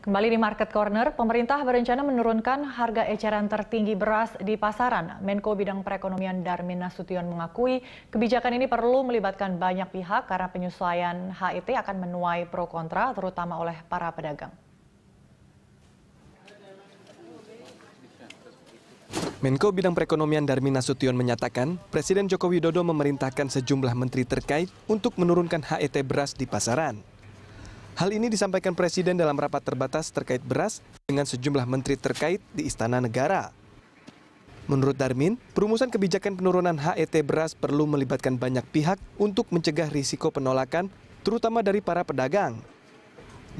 Kembali di Market Corner, pemerintah berencana menurunkan harga eceran tertinggi beras di pasaran. Menko Bidang Perekonomian Darmin Nasution mengakui kebijakan ini perlu melibatkan banyak pihak karena penyesuaian HET akan menuai pro kontra terutama oleh para pedagang. Menko Bidang Perekonomian Darmin Nasution menyatakan, Presiden Joko Widodo memerintahkan sejumlah menteri terkait untuk menurunkan HET beras di pasaran. Hal ini disampaikan Presiden dalam rapat terbatas terkait beras dengan sejumlah menteri terkait di Istana Negara. Menurut Darmin, perumusan kebijakan penurunan HET beras perlu melibatkan banyak pihak untuk mencegah risiko penolakan, terutama dari para pedagang.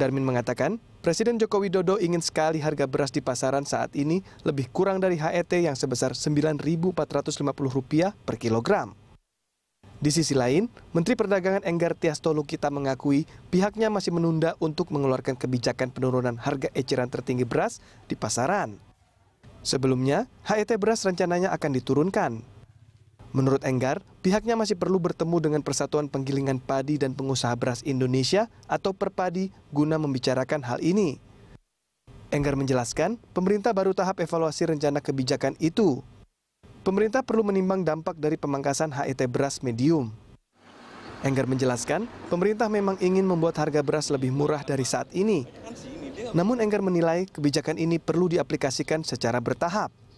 Darmin mengatakan, Presiden Joko Widodo ingin sekali harga beras di pasaran saat ini lebih kurang dari HET yang sebesar Rp9.450 per kilogram. Di sisi lain, Menteri Perdagangan Enggar Tias Tolukita mengakui pihaknya masih menunda untuk mengeluarkan kebijakan penurunan harga eceran tertinggi beras di pasaran. Sebelumnya, HET beras rencananya akan diturunkan. Menurut Enggar, pihaknya masih perlu bertemu dengan Persatuan Penggilingan Padi dan Pengusaha Beras Indonesia atau Perpadi guna membicarakan hal ini. Enggar menjelaskan, pemerintah baru tahap evaluasi rencana kebijakan itu Pemerintah perlu menimbang dampak dari pemangkasan HET beras medium. Enggar menjelaskan, pemerintah memang ingin membuat harga beras lebih murah dari saat ini. Namun Enggar menilai kebijakan ini perlu diaplikasikan secara bertahap.